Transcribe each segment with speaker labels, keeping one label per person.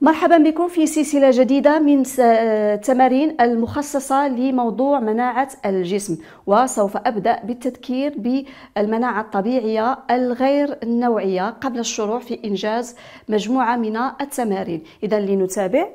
Speaker 1: مرحبا بكم في سلسلة جديدة من التمارين آه، المخصصة لموضوع مناعة الجسم وسوف أبدأ بالتذكير بالمناعة الطبيعية الغير النوعية قبل الشروع في إنجاز مجموعة من التمارين إذا لنتابع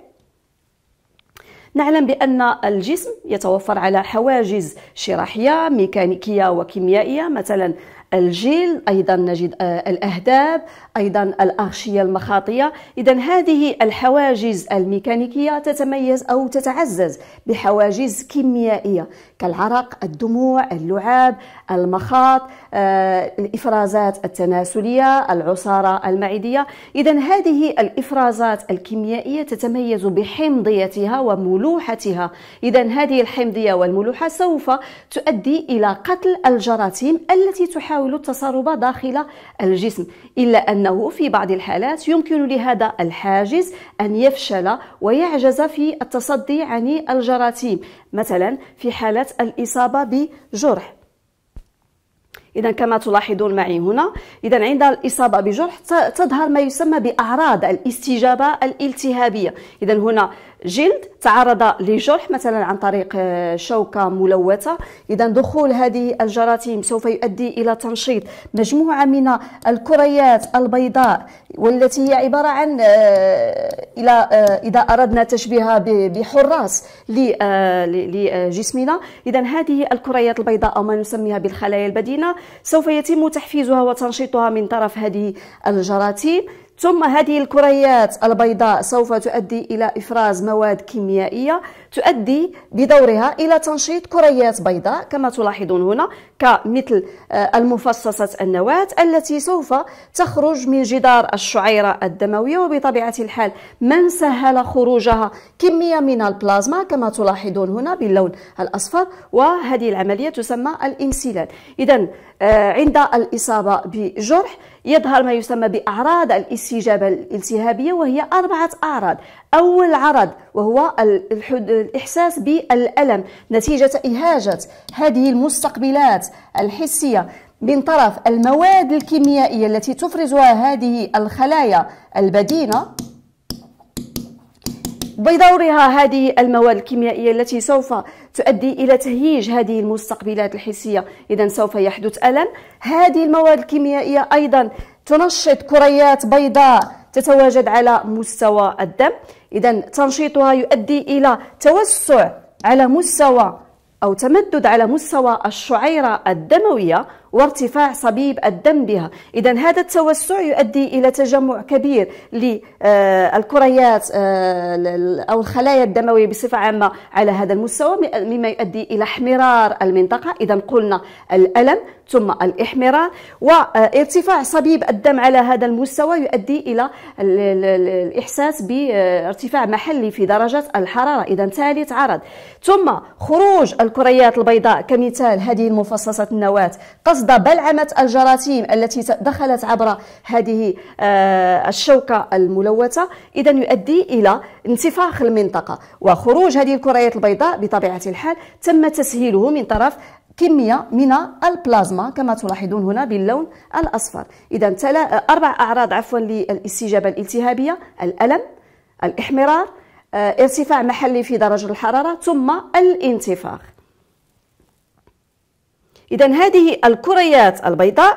Speaker 1: نعلم بأن الجسم يتوفر على حواجز شراحية ميكانيكية وكيميائية مثلا الجيل ايضا نجد آه، الاهداب ايضا الاغشيه المخاطيه اذا هذه الحواجز الميكانيكيه تتميز او تتعزز بحواجز كيميائيه كالعرق الدموع اللعاب المخاط آه، الافرازات التناسليه العصاره المعديه اذا هذه الافرازات الكيميائيه تتميز بحمضيتها وملوحتها اذا هذه الحمضيه والملوحه سوف تؤدي الى قتل الجراثيم التي تحاول يحاول التسرب داخل الجسم إلا أنه في بعض الحالات يمكن لهذا الحاجز أن يفشل ويعجز في التصدي عن الجراثيم مثلا في حالة الإصابة بجرح إذا كما تلاحظون معي هنا إذا عند الإصابة بجرح تظهر ما يسمى بأعراض الاستجابة الالتهابية إذا هنا جلد تعرض لجرح مثلا عن طريق آه، شوكة ملوثة إذا دخول هذه الجراثيم سوف يؤدي إلى تنشيط مجموعة من الكريات البيضاء والتي هي عبارة عن آه، إلى آه، إذا أردنا تشبيهها بحراس لجسمنا إذا هذه الكريات البيضاء أو ما نسميها بالخلايا البدينة سوف يتم تحفيزها وتنشيطها من طرف هذه الجراثيم ثم هذه الكريات البيضاء سوف تؤدي إلى إفراز مواد كيميائية تؤدي بدورها إلى تنشيط كريات بيضاء كما تلاحظون هنا كمثل آه، المفصصات النواة التي سوف تخرج من جدار الشعيرة الدموية وبطبيعة الحال من سهل خروجها كمية من البلازما كما تلاحظون هنا باللون الأصفر وهذه العملية تسمى الانسلال إذا آه، عند الإصابة بجرح يظهر ما يسمى بأعراض الاستجابة الالتهابية وهي أربعة أعراض أول عرض وهو الإحساس بالألم نتيجة إهاجة هذه المستقبلات الحسية من طرف المواد الكيميائية التي تفرزها هذه الخلايا البدينة بدورها هذه المواد الكيميائية التي سوف تؤدي إلى تهيج هذه المستقبلات الحسية إذا سوف يحدث ألم هذه المواد الكيميائية أيضا تنشط كريات بيضاء تتواجد على مستوى الدم إذا تنشيطها يؤدي إلى توسع على مستوى أو تمدد على مستوى الشعيرة الدموية وارتفاع صبيب الدم بها إذا هذا التوسع يؤدي إلى تجمع كبير للكريات آه، آه، أو الخلايا الدموية بصفة عامة على هذا المستوى مما يؤدي إلى احمرار المنطقة إذا قلنا الألم ثم الاحمرار وارتفاع صبيب الدم على هذا المستوى يؤدي إلى الإحساس بارتفاع محلي في درجة الحرارة إذا ثالث عرض ثم خروج الكريات البيضاء كمثال هذه المفصصة النواة قصد قصد بلعمة الجراثيم التي دخلت عبر هذه آه، الشوكة الملوثة إذا يؤدي إلى انتفاخ المنطقة وخروج هذه الكريات البيضاء بطبيعة الحال تم تسهيله من طرف كمية من البلازما كما تلاحظون هنا باللون الأصفر إذا آه، أربع أعراض عفوا للاستجابة الالتهابية الألم الإحمرار آه، ارتفاع محلي في درجة الحرارة ثم الانتفاخ إذا هذه الكريات البيضاء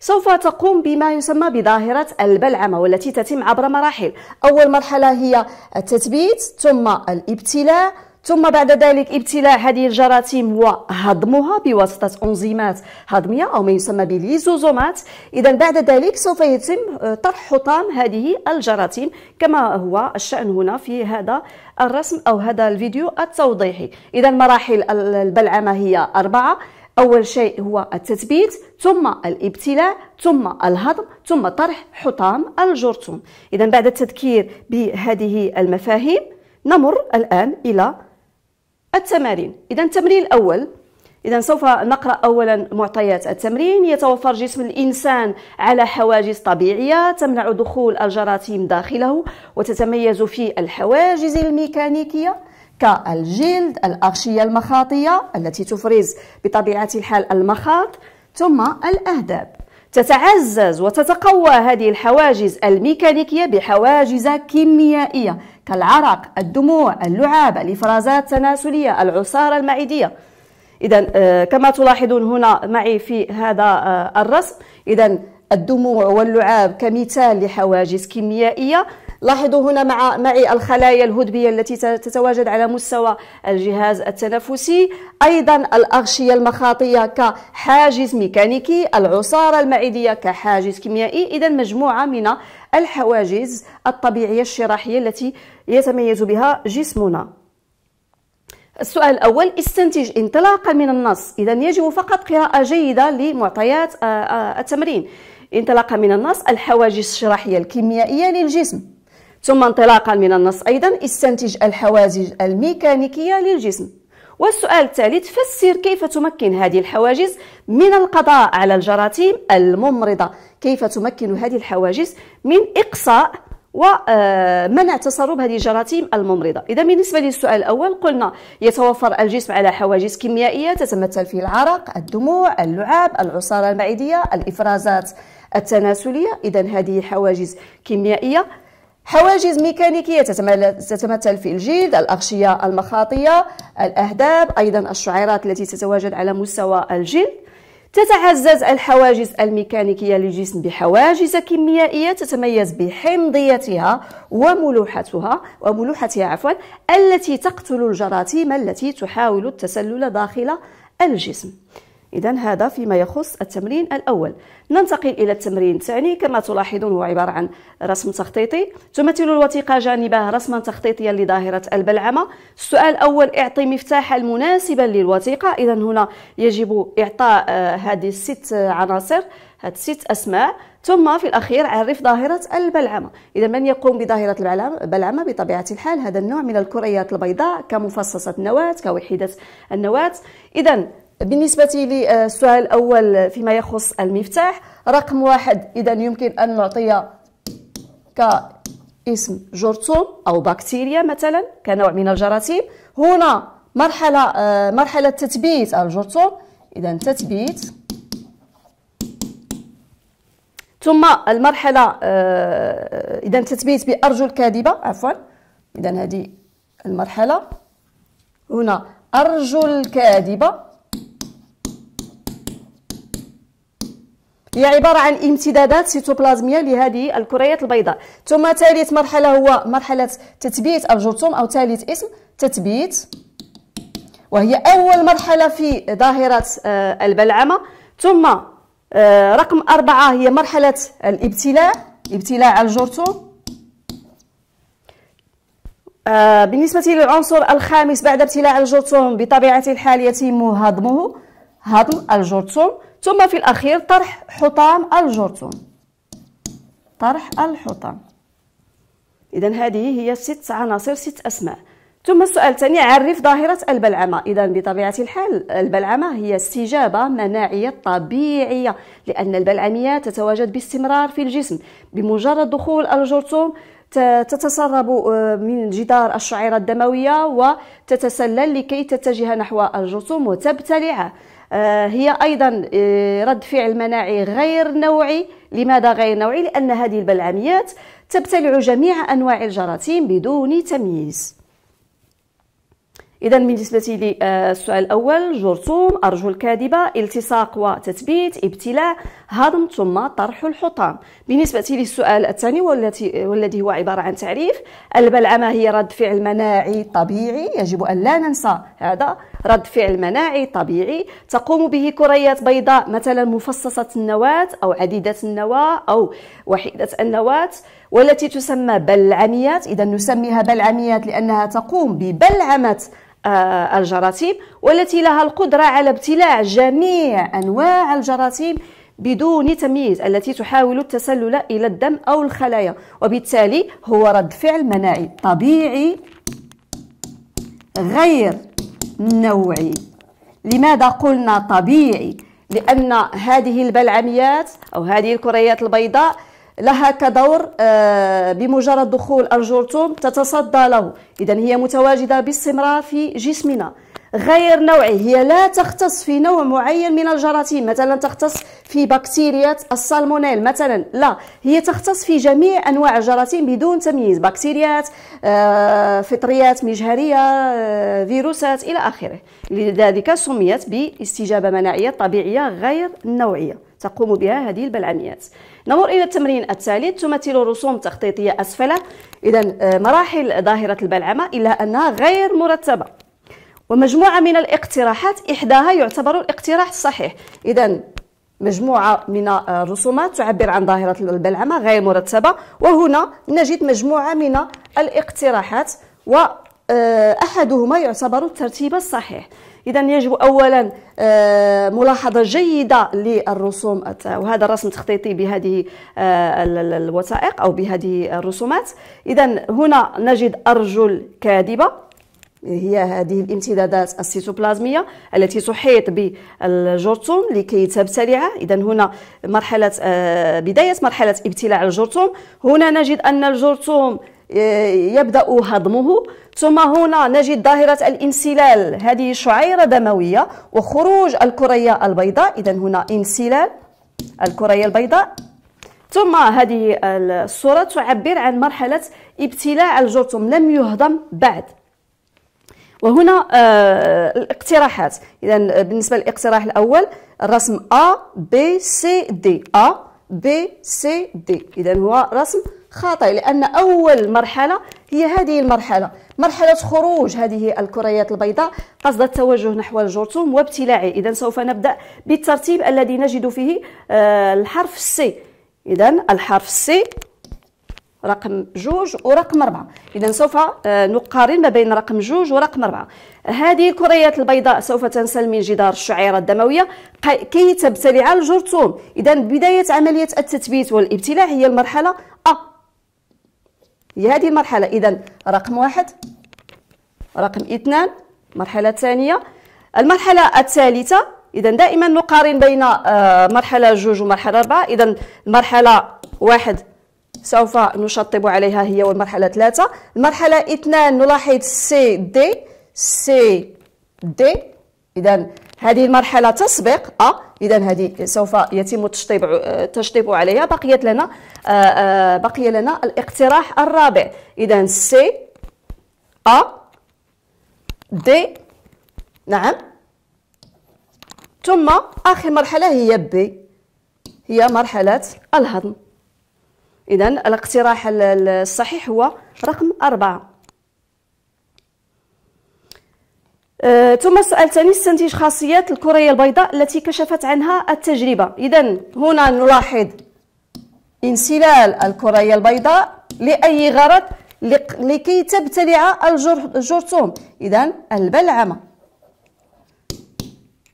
Speaker 1: سوف تقوم بما يسمى بظاهرة البلعمة والتي تتم عبر مراحل أول مرحلة هي التثبيت ثم الابتلاء ثم بعد ذلك ابتلاع هذه الجراثيم وهضمها بواسطة أنزيمات هضمية أو ما يسمى بالليزوزومات إذا بعد ذلك سوف يتم طرح حطام هذه الجراثيم كما هو الشأن هنا في هذا الرسم أو هذا الفيديو التوضيحي إذا مراحل البلعمة هي أربعة أول شيء هو التثبيت ثم الابتلاع ثم الهضم ثم طرح حطام الجرثوم إذا بعد التذكير بهذه المفاهيم نمر الآن إلى التمارين إذا التمرين الأول إذا سوف نقرأ أولا معطيات التمرين يتوفر جسم الإنسان على حواجز طبيعية تمنع دخول الجراثيم داخله وتتميز في الحواجز الميكانيكية كالجلد الأغشية المخاطية التي تفرز بطبيعة الحال المخاط ثم الأهداب تتعزز وتتقوى هذه الحواجز الميكانيكية بحواجز كيميائية كالعرق، الدموع، اللعاب، الإفرازات التناسلية، العصارة المعدية. إذا آه، كما تلاحظون هنا معي في هذا آه، الرسم، إذا الدموع واللعاب كمثال لحواجز كيميائية لاحظوا هنا مع معي الخلايا الهدبية التي تتواجد على مستوى الجهاز التنفسي أيضا الأغشية المخاطية كحاجز ميكانيكي العصارة المعدية كحاجز كيميائي إذا مجموعة من الحواجز الطبيعية الشراحية التي يتميز بها جسمنا السؤال الأول استنتج انطلاقا من النص إذا يجب فقط قراءة جيدة لمعطيات التمرين انطلاقا من النص الحواجز الشراحية الكيميائية للجسم ثم انطلاقا من النص أيضا استنتج الحواجز الميكانيكية للجسم والسؤال الثالث فسر كيف تمكن هذه الحواجز من القضاء على الجراثيم الممرضة كيف تمكن هذه الحواجز من إقصاء ومنع آه، تسرب هذه الجراثيم الممرضه اذا بالنسبه للسؤال الاول قلنا يتوفر الجسم على حواجز كيميائيه تتمثل في العرق الدموع اللعاب العصاره المعديه الافرازات التناسليه اذا هذه حواجز كيميائيه حواجز ميكانيكية تتمثل في الجلد، الأغشية المخاطية، الأهداب، أيضا الشعيرات التي تتواجد على مستوى الجلد. تتعزز الحواجز الميكانيكية للجسم بحواجز كيميائية تتميز بحمضيتها وملوحتها وملوحتها عفوا التي تقتل الجراثيم التي تحاول التسلل داخل الجسم. إذا هذا فيما يخص التمرين الأول ننتقل إلى التمرين الثاني كما تلاحظون هو عبارة عن رسم تخطيطي تمثل الوثيقة جانبها رسما تخطيطيا لظاهرة البلعمة السؤال الأول اعطي مفتاحا مناسبا للوثيقة إذا هنا يجب إعطاء آه، هذه الست عناصر هاد الست أسماء ثم في الأخير عرف ظاهرة البلعمة إذا من يقوم بظاهرة البلعمة بطبيعة الحال هذا النوع من الكريات البيضاء كمفصصة نواة كوحدة النواة إذا بالنسبة للسؤال آه، الأول فيما يخص المفتاح رقم واحد إذا يمكن أن نعطي كاسم جرثوم أو بكتيريا مثلا كنوع من الجراثيم هنا مرحلة آه، مرحلة تثبيت الجرثوم إذا تثبيت ثم المرحلة آه، إذا تثبيت بأرجل كاذبة عفوا إذا هذه المرحلة هنا أرجل كاذبة هي عباره عن امتدادات سيتوبلازميه لهذه الكريات البيضاء ثم ثالث مرحله هو مرحله تثبيت الجرثوم او ثالث اسم تثبيت وهي اول مرحله في ظاهره آه، البلعمه ثم آه، رقم أربعة هي مرحلة الابتلاع ابتلاع الجرثوم آه، بالنسبة للعنصر الخامس بعد ابتلاع الجرثوم بطبيعة الحال يتم هضمه هضم الجرثوم ثم في الأخير طرح حطام الجرثوم طرح الحطام إذا هذه هي ست عناصر ست أسماء ثم السؤال الثاني عرف ظاهرة البلعمة إذا بطبيعة الحال البلعمة هي استجابة مناعية طبيعية لأن البلعمية تتواجد باستمرار في الجسم بمجرد دخول الجرثوم تتسرب آه، من جدار الشعيرة الدموية وتتسلل لكي تتجه نحو الجرثوم وتبتلعه آه، هي أيضا آه، رد فعل مناعي غير نوعي لماذا غير نوعي؟ لأن هذه البلعميات تبتلع جميع أنواع الجراثيم بدون تمييز اذا بالنسبه للسؤال الاول جرثوم ارجل كاذبه التصاق وتثبيت ابتلاء هضم ثم طرح الحطام بالنسبه للسؤال الثاني والتي والذي هو عباره عن تعريف البلعمه هي رد فعل مناعي طبيعي يجب ان لا ننسى هذا رد فعل مناعي طبيعي تقوم به كريات بيضاء مثلا مفصصه النواه او عديده النواه او وحيده النواه والتي تسمى بلعميات اذا نسميها بلعميات لانها تقوم ببلعمه آه، الجراثيم والتي لها القدرة على ابتلاع جميع أنواع الجراثيم بدون تمييز التي تحاول التسلل إلى الدم أو الخلايا وبالتالي هو رد فعل مناعي طبيعي غير نوعي لماذا قلنا طبيعي لأن هذه البلعميات أو هذه الكريات البيضاء لها كدور آه، بمجرد دخول الجرثوم تتصدى له إذا هي متواجدة باستمرار في جسمنا غير نوعي هي لا تختص في نوع معين من الجراثيم مثلا تختص في بكتيريا السالمونيل مثلا لا هي تختص في جميع انواع الجراثيم بدون تمييز بكتيريات آه، فطريات مجهريه آه، فيروسات الى اخره لذلك سميت باستجابه مناعيه طبيعيه غير نوعيه تقوم بها هذه البلعميات نمر إلى التمرين الثالث تمثل رسوم تخطيطية اسفله إذا آه، مراحل ظاهرة البلعمة إلا أنها غير مرتبة ومجموعة من الاقتراحات إحداها يعتبر الاقتراح الصحيح إذا مجموعة من الرسومات تعبر عن ظاهرة البلعمة غير مرتبة وهنا نجد مجموعة من الاقتراحات وأحدهما آه، يعتبر الترتيب الصحيح إذا يجب أولا آه، ملاحظة جيدة للرسوم آه، وهذا الرسم تخطيطي بهذه الوثائق أو بهذه الرسومات إذا هنا نجد أرجل كاذبة هي هذه الامتدادات السيتوبلازميه التي تحيط بالجرثوم لكي تبتلعه اذا هنا مرحله آه، بدايه مرحله ابتلاع الجرثوم هنا نجد ان الجرثوم آه، يبدا هضمه ثم هنا نجد ظاهره الانسلال هذه شعيره دمويه وخروج الكريه البيضاء اذا هنا انسلال الكريه البيضاء ثم هذه الصوره تعبر عن مرحله ابتلاع الجرثوم لم يهضم بعد وهنا آه، الاقتراحات اذا آه، بالنسبه للاقتراح الاول الرسم ا بي سي دي ا بي سي دي اذا هو رسم خاطئ لان اول مرحله هي هذه المرحله مرحله خروج هذه الكريات البيضاء قصد التوجه نحو الجرثوم وابتلاعه اذا سوف نبدا بالترتيب الذي نجد فيه آه، الحرف سي اذا الحرف سي رقم جوج ورقم أربعة إذا سوف آه، نقارن ما بين رقم جوج ورقم أربعة هذه الكريات البيضاء سوف تنسل من جدار الشعيرة الدموية كي تبتلع الجرثوم إذا بداية عملية التثبيت والابتلاع هي المرحلة أ هي هذه المرحلة إذا رقم واحد رقم اثنان المرحلة الثانية المرحلة الثالثة إذا دائما نقارن بين آه، مرحلة جوج ومرحلة أربعة إذا المرحلة واحد سوف نشطب عليها هي والمرحلة ثلاثة المرحلة اثنان نلاحظ سي دي سي دي إذا هذه المرحلة تسبق أ آه، إذا هذه سوف يتم التشطيب تشطيب عليها بقيت لنا آه، آه، بقي لنا الاقتراح الرابع إذا سي أ دي نعم ثم آخر مرحلة هي بي هي مرحلة الهضم إذا الاقتراح الصحيح هو رقم أربعة أه، ثم السؤال الثاني استنتج خاصيات الكرية البيضاء التي كشفت عنها التجربة إذا هنا نلاحظ انسلال الكرية البيضاء لأي غرض لكي تبتلع الجرثوم إذا البلعمة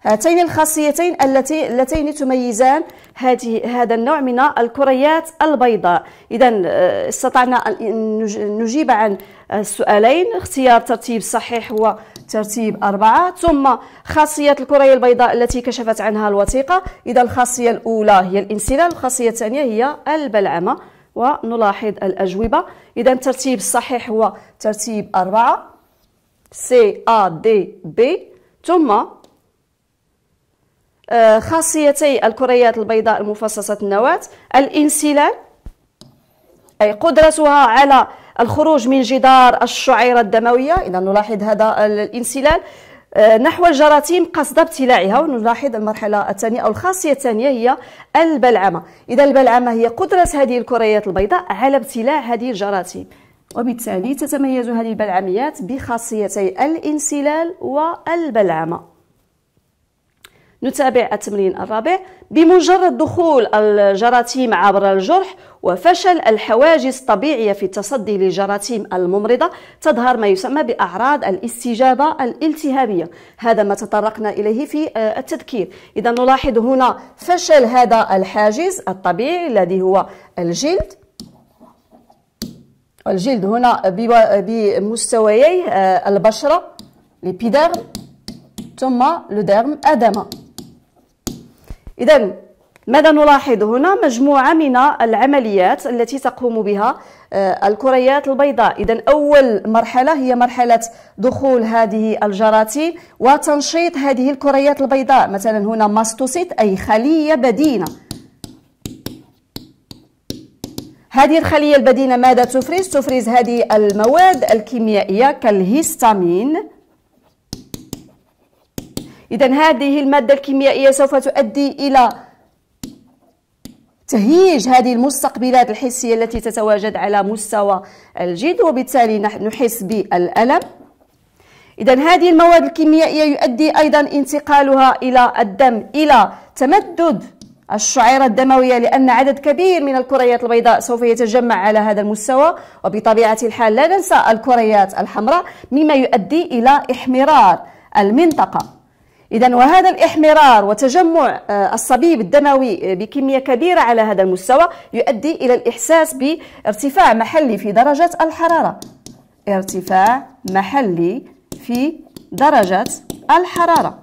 Speaker 1: هاتين الخاصيتين اللتين تميزان هذه هذا النوع من الكريات البيضاء اذا آه، استطعنا ان نجيب عن السؤالين اختيار ترتيب صحيح هو ترتيب أربعة ثم خاصية الكرة البيضاء التي كشفت عنها الوثيقة إذا الخاصية الأولى هي الانسلال الخاصية الثانية هي البلعمة ونلاحظ الأجوبة إذا الترتيب الصحيح هو ترتيب أربعة سي A D B ثم آه، خاصيتي الكريات البيضاء المفصصة النواة الانسلال أي قدرتها على الخروج من جدار الشعيرة الدموية إذا نلاحظ هذا الانسلال آه، نحو الجراثيم قصد ابتلاعها ونلاحظ المرحلة الثانية أو الخاصية الثانية هي البلعمة إذا البلعمة هي قدرة هذه الكريات البيضاء على ابتلاع هذه الجراثيم وبالتالي تتميز هذه البلعميات بخاصيتي الانسلال والبلعمة نتابع التمرين الرابع بمجرد دخول الجراثيم عبر الجرح وفشل الحواجز الطبيعية في التصدي للجراثيم الممرضة تظهر ما يسمى بأعراض الاستجابة الالتهابية هذا ما تطرقنا إليه في آه، التذكير إذا نلاحظ هنا فشل هذا الحاجز الطبيعي الذي هو الجلد الجلد هنا بمستويي آه، البشرة ثم لدرم ديرم أدمة إذا ماذا نلاحظ هنا مجموعة من العمليات التي تقوم بها آه، الكريات البيضاء إذا أول مرحلة هي مرحلة دخول هذه الجراثيم وتنشيط هذه الكريات البيضاء مثلا هنا ماستوسيت أي خلية بدينة هذه الخلية البدينة ماذا تفرز؟ تفرز هذه المواد الكيميائية كالهيستامين إذا هذه المادة الكيميائية سوف تؤدي إلى تهيج هذه المستقبلات الحسية التي تتواجد على مستوى الجلد وبالتالي نحس بالألم إذا هذه المواد الكيميائية يؤدي أيضا انتقالها إلى الدم إلى تمدد الشعيرة الدموية لأن عدد كبير من الكريات البيضاء سوف يتجمع على هذا المستوى وبطبيعة الحال لا ننسى الكريات الحمراء مما يؤدي إلى إحمرار المنطقة إذا وهذا الإحمرار وتجمع آه، الصبيب الدموي آه، بكمية كبيرة على هذا المستوى يؤدي إلى الإحساس بارتفاع محلي في درجة الحرارة ارتفاع محلي في درجة الحرارة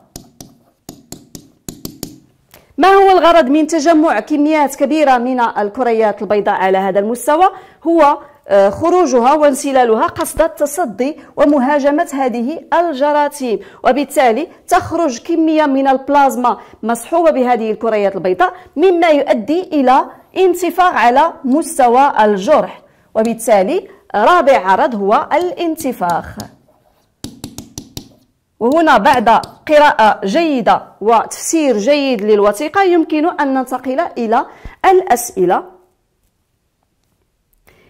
Speaker 1: ما هو الغرض من تجمع كميات كبيرة من الكريات البيضاء على هذا المستوى؟ هو آه، خروجها وانسلالها قصد التصدي ومهاجمة هذه الجراثيم وبالتالي تخرج كمية من البلازما مصحوبة بهذه الكريات البيضاء مما يؤدي إلى انتفاخ على مستوى الجرح وبالتالي رابع عرض هو الانتفاخ وهنا بعد قراءة جيدة وتفسير جيد للوثيقة يمكن أن ننتقل إلى الأسئلة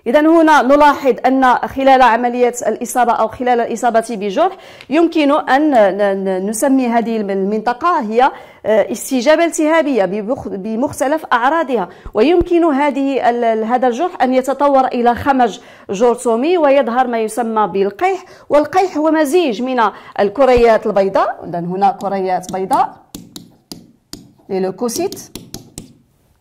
Speaker 1: إذا هنا نلاحظ أن خلال عملية الإصابة أو خلال الإصابة بجرح يمكن أن نسمي هذه المنطقة هي آه، استجابة التهابية بمختلف أعراضها ويمكن هذه هذا الجرح أن يتطور إلى خمج جرثومي ويظهر ما يسمى بالقيح والقيح هو مزيج من الكريات البيضاء إذا هنا كريات بيضاء لي لوكوسيت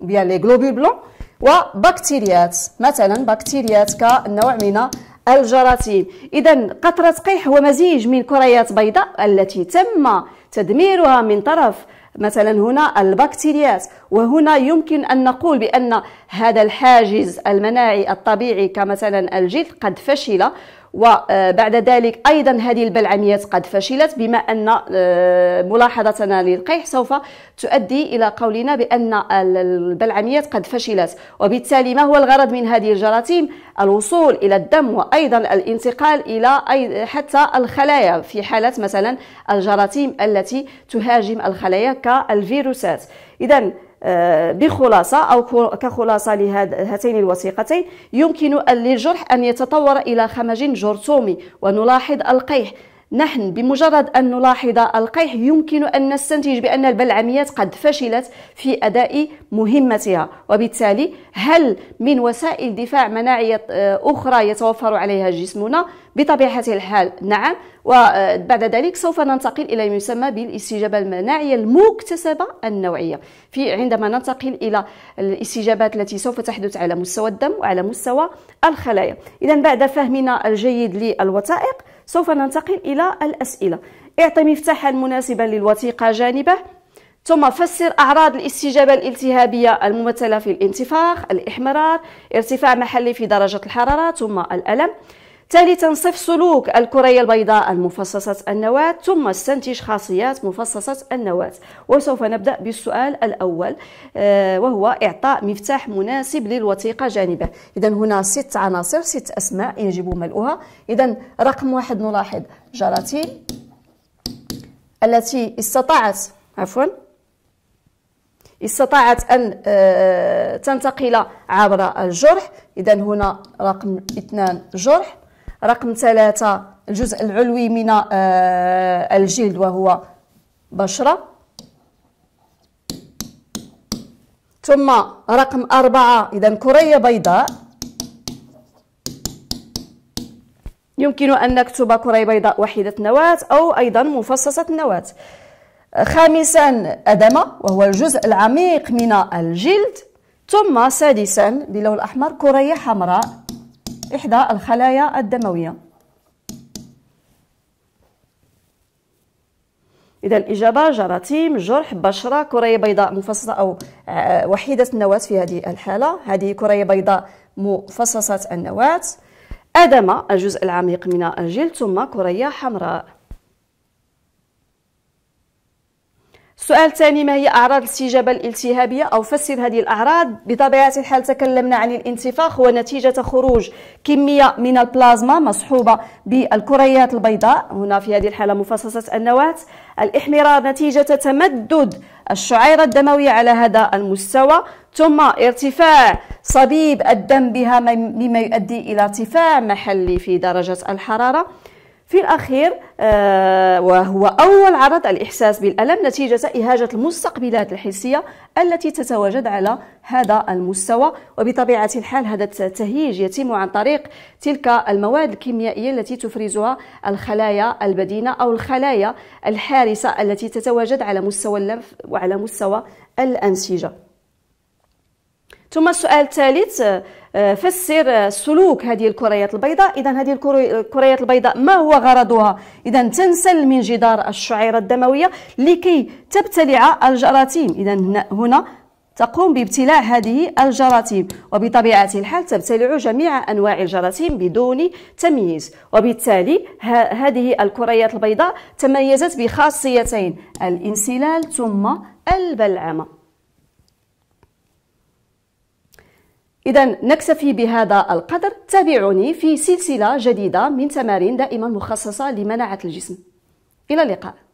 Speaker 1: بيان لي غلوبول بلون وبكتيريات مثلا بكتيريات كنوع من الجراثيم اذا قطره قيح هو مزيج من كريات بيضاء التي تم تدميرها من طرف مثلا هنا البكتيريات وهنا يمكن أن نقول بأن هذا الحاجز المناعي الطبيعي كمثلا الجلد قد فشل وبعد ذلك أيضا هذه البلعميات قد فشلت بما أن آه، ملاحظتنا للقيح سوف تؤدي إلى قولنا بأن البلعميات قد فشلت وبالتالي ما هو الغرض من هذه الجراثيم الوصول إلى الدم وأيضا الانتقال إلى حتى الخلايا في حالة مثلا الجراثيم التي تهاجم الخلايا كالفيروسات إذا آه، بخلاصة أو كخلاصة لهاتين الوثيقتين يمكن للجرح أن يتطور إلى خمج جرثومي ونلاحظ القيح نحن بمجرد أن نلاحظ القيح يمكن أن نستنتج بأن البلعميات قد فشلت في أداء مهمتها وبالتالي هل من وسائل دفاع مناعية أخرى يتوفر عليها جسمنا؟ بطبيعة الحال نعم وبعد ذلك سوف ننتقل إلى ما يسمى بالاستجابة المناعية المكتسبة النوعية في عندما ننتقل إلى الاستجابات التي سوف تحدث على مستوى الدم وعلى مستوى الخلايا إذا بعد فهمنا الجيد للوثائق سوف ننتقل إلى الأسئلة اعطي مفتاحا مناسبا للوثيقة جانبه ثم فسر أعراض الاستجابة الالتهابية الممثلة في الانتفاخ، الإحمرار، ارتفاع محلي في درجة الحرارة ثم الألم ثالثا صف سلوك الكرية البيضاء المفصصة النواة ثم استنتج خاصيات مفصصة النواة وسوف نبدأ بالسؤال الأول آه، وهو إعطاء مفتاح مناسب للوثيقة جانبه إذا هنا ست عناصر ست أسماء يجب ملؤها إذا رقم واحد نلاحظ جراتي التي استطاعت عفوا استطاعت أن آه، تنتقل عبر الجرح إذا هنا رقم اثنان جرح رقم ثلاثة الجزء العلوي من آه، الجلد وهو بشرة ثم رقم أربعة إذا كرية بيضاء يمكن أن نكتب كرية بيضاء وحيدة نواة أو أيضا مفصصة نواة خامسا أدمة وهو الجزء العميق من الجلد ثم سادسا باللون الأحمر كرية حمراء إحدى الخلايا الدموية إذا الإجابة جراثيم جرح بشرة كرية بيضاء مفصلة أو آه، وحيدة النواة في هذه الحالة هذه كرية بيضاء مفصصة النواة أدم الجزء العميق من الجلد ثم كرية حمراء السؤال الثاني ما هي اعراض الاستجابه الالتهابيه او فسر هذه الاعراض بطبيعه الحال تكلمنا عن الانتفاخ هو نتيجه خروج كميه من البلازما مصحوبه بالكريات البيضاء هنا في هذه الحاله مفصصه النواه الاحمرار نتيجه تمدد الشعيره الدمويه على هذا المستوى ثم ارتفاع صبيب الدم بها مما يؤدي الى ارتفاع محلي في درجه الحراره في الأخير آه، وهو أول عرض الإحساس بالألم نتيجة إهاجة المستقبلات الحسية التي تتواجد على هذا المستوى وبطبيعة الحال هذا التهيج يتم عن طريق تلك المواد الكيميائية التي تفرزها الخلايا البدينة أو الخلايا الحارسة التي تتواجد على مستوى اللمف وعلى مستوى الأنسجة ثم السؤال الثالث آه، آه، فسر سلوك هذه الكريات البيضاء اذا هذه الكريات البيضاء ما هو غرضها اذا تنسل من جدار الشعيره الدمويه لكي تبتلع الجراثيم اذا هنا تقوم بابتلاع هذه الجراثيم وبطبيعة الحال تبتلع جميع أنواع الجراثيم بدون تمييز وبالتالي هذه الكريات البيضاء تميزت بخاصيتين الانسلال ثم البلعمة إذا نكتفي بهذا القدر تابعوني في سلسلة جديدة من تمارين دائما مخصصة لمناعة الجسم إلى اللقاء